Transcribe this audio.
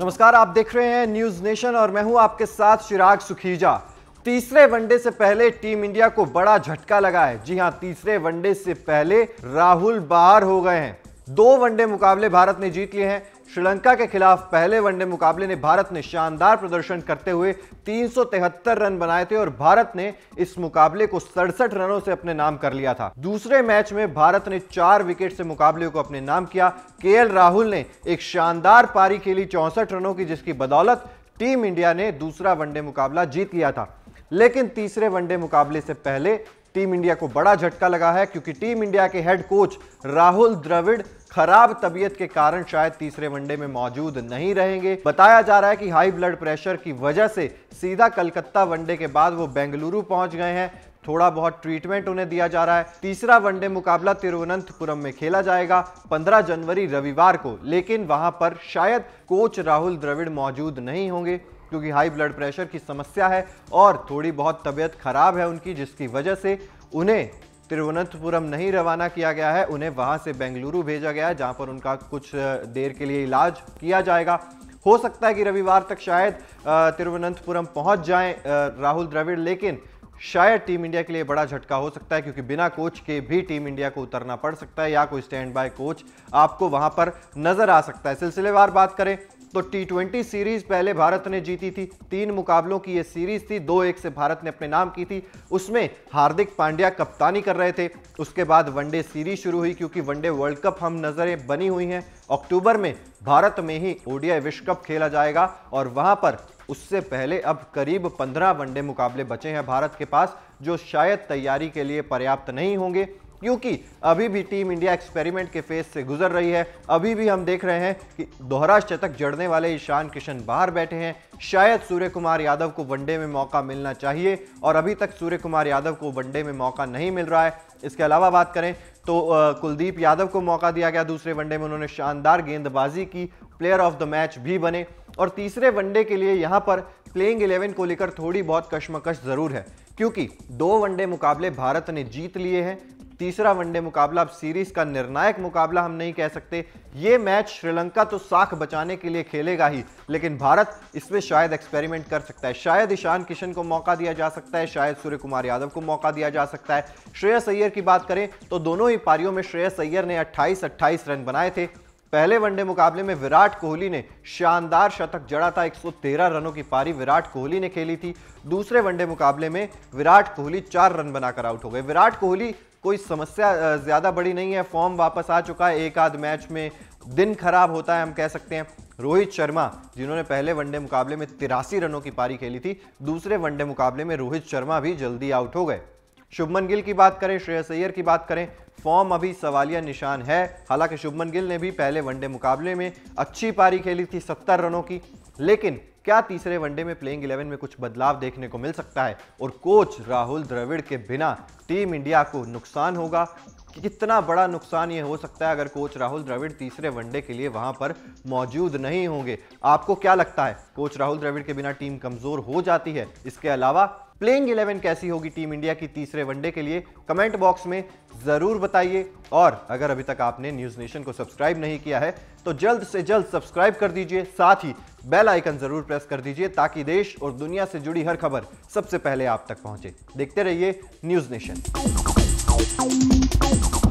नमस्कार आप देख रहे हैं न्यूज नेशन और मैं हूं आपके साथ चिराग सुखीजा तीसरे वनडे से पहले टीम इंडिया को बड़ा झटका लगा है जी हां तीसरे वनडे से पहले राहुल बाहर हो गए हैं दो वनडे मुकाबले भारत ने जीत लिए हैं श्रीलंका के खिलाफ पहले वनडे मुकाबले में भारत ने शानदार प्रदर्शन करते हुए 373 रन बनाए थे और भारत ने इस मुकाबले को सड़सठ रनों से अपने नाम कर लिया था दूसरे मैच में भारत ने चार विकेट से मुकाबले को अपने नाम किया के राहुल ने एक शानदार पारी खेली चौसठ रनों की जिसकी बदौलत टीम इंडिया ने दूसरा वनडे मुकाबला जीत लिया था लेकिन तीसरे वनडे मुकाबले से पहले टीम इंडिया को बड़ा झटका लगा है क्योंकि टीम इंडिया के हेड कोच राहुल द्रविड़ खराब तबीयत के कारण शायद तीसरे वनडे में मौजूद नहीं रहेंगे बताया जा रहा है कि हाई ब्लड प्रेशर की वजह से सीधा कलकत्ता वनडे के बाद वो बेंगलुरु पहुंच गए हैं थोड़ा बहुत ट्रीटमेंट उन्हें दिया जा रहा है तीसरा वनडे मुकाबला तिरुवनंतपुरम में खेला जाएगा 15 जनवरी रविवार को लेकिन वहां पर शायद कोच राहुल द्रविड़ मौजूद नहीं होंगे क्योंकि हाई ब्लड प्रेशर की समस्या है और थोड़ी बहुत तबीयत खराब है उनकी जिसकी वजह से उन्हें तिरुवनंतपुरम नहीं रवाना किया गया है उन्हें वहां से बेंगलुरु भेजा गया है जहां पर उनका कुछ देर के लिए इलाज किया जाएगा हो सकता है कि रविवार तक शायद तिरुवनंतपुरम पहुंच जाए राहुल द्रविड़ लेकिन शायद टीम इंडिया के लिए बड़ा झटका हो सकता है क्योंकि बिना कोच के भी टीम इंडिया को उतरना पड़ सकता है या कोई स्टैंड बाय कोच आपको वहां पर नजर आ सकता है सिलसिलेवार बात करें तो टी सीरीज पहले भारत ने जीती थी तीन मुकाबलों की ये सीरीज थी दो एक से भारत ने अपने नाम की थी उसमें हार्दिक पांड्या कप्तानी कर रहे थे उसके बाद वनडे सीरीज शुरू हुई क्योंकि वनडे वर्ल्ड कप हम नज़रें बनी हुई हैं अक्टूबर में भारत में ही ओडीआई विश्व कप खेला जाएगा और वहां पर उससे पहले अब करीब पंद्रह वनडे मुकाबले बचे हैं भारत के पास जो शायद तैयारी के लिए पर्याप्त नहीं होंगे क्योंकि अभी भी टीम इंडिया एक्सपेरिमेंट के फेज से गुजर रही है अभी भी हम देख रहे हैं कि दोहरा शतक जड़ने वाले ईशान किशन बाहर बैठे हैं शायद सूर्य कुमार यादव को वनडे में मौका मिलना चाहिए और अभी तक सूर्य कुमार यादव को वनडे में मौका नहीं मिल रहा है इसके अलावा बात करें तो कुलदीप यादव को मौका दिया गया दूसरे वनडे में उन्होंने शानदार गेंदबाजी की प्लेयर ऑफ द मैच भी बने और तीसरे वनडे के लिए यहाँ पर प्लेइंग 11 को लेकर थोड़ी बहुत कशमकश जरूर है क्योंकि दो वनडे मुकाबले भारत ने जीत लिए हैं तीसरा वनडे मुकाबला अब सीरीज का निर्णायक मुकाबला हम नहीं कह सकते ये मैच श्रीलंका तो साख बचाने के लिए खेलेगा ही लेकिन भारत इसमें शायद एक्सपेरिमेंट कर सकता है शायद ईशान किशन को मौका दिया जा सकता है शायद सूर्य कुमार यादव को मौका दिया जा सकता है श्रेयस अय्यर की बात करें तो दोनों ही पारियों में श्रेयस अय्यर ने अट्ठाईस अट्ठाईस रन बनाए थे पहले वनडे मुकाबले में विराट कोहली ने शानदार शतक जड़ा था 113 रनों की पारी विराट कोहली ने खेली थी दूसरे वनडे मुकाबले में विराट कोहली चार रन बनाकर आउट हो गए विराट कोहली कोई समस्या ज़्यादा बड़ी नहीं है फॉर्म वापस आ चुका है एक आध मैच में दिन खराब होता है हम कह सकते हैं रोहित शर्मा जिन्होंने पहले वनडे मुकाबले में तिरासी रनों की पारी खेली थी दूसरे वनडे मुकाबले में रोहित शर्मा भी जल्दी आउट हो गए शुभमन गिल की बात करें श्रेयस अय्यर की बात करें फॉर्म अभी सवालिया निशान है हालांकि शुभमन गिल ने भी पहले वनडे मुकाबले में अच्छी पारी खेली थी सत्तर रनों की लेकिन क्या तीसरे वनडे में प्लेइंग 11 में कुछ बदलाव देखने को मिल सकता है और कोच राहुल द्रविड़ के बिना टीम इंडिया को नुकसान होगा कि कितना बड़ा नुकसान ये हो सकता है अगर कोच राहुल द्रविड़ तीसरे वनडे के लिए वहां पर मौजूद नहीं होंगे आपको क्या लगता है कोच राहुल द्रविड़ के बिना टीम कमजोर हो जाती है इसके अलावा प्लेइंग इलेवन कैसी होगी टीम इंडिया की तीसरे वनडे के लिए कमेंट बॉक्स में ज़रूर बताइए और अगर अभी तक आपने न्यूज़ नेशन को सब्सक्राइब नहीं किया है तो जल्द से जल्द सब्सक्राइब कर दीजिए साथ ही बेल आइकन ज़रूर प्रेस कर दीजिए ताकि देश और दुनिया से जुड़ी हर खबर सबसे पहले आप तक पहुंचे देखते रहिए न्यूज़ नेशन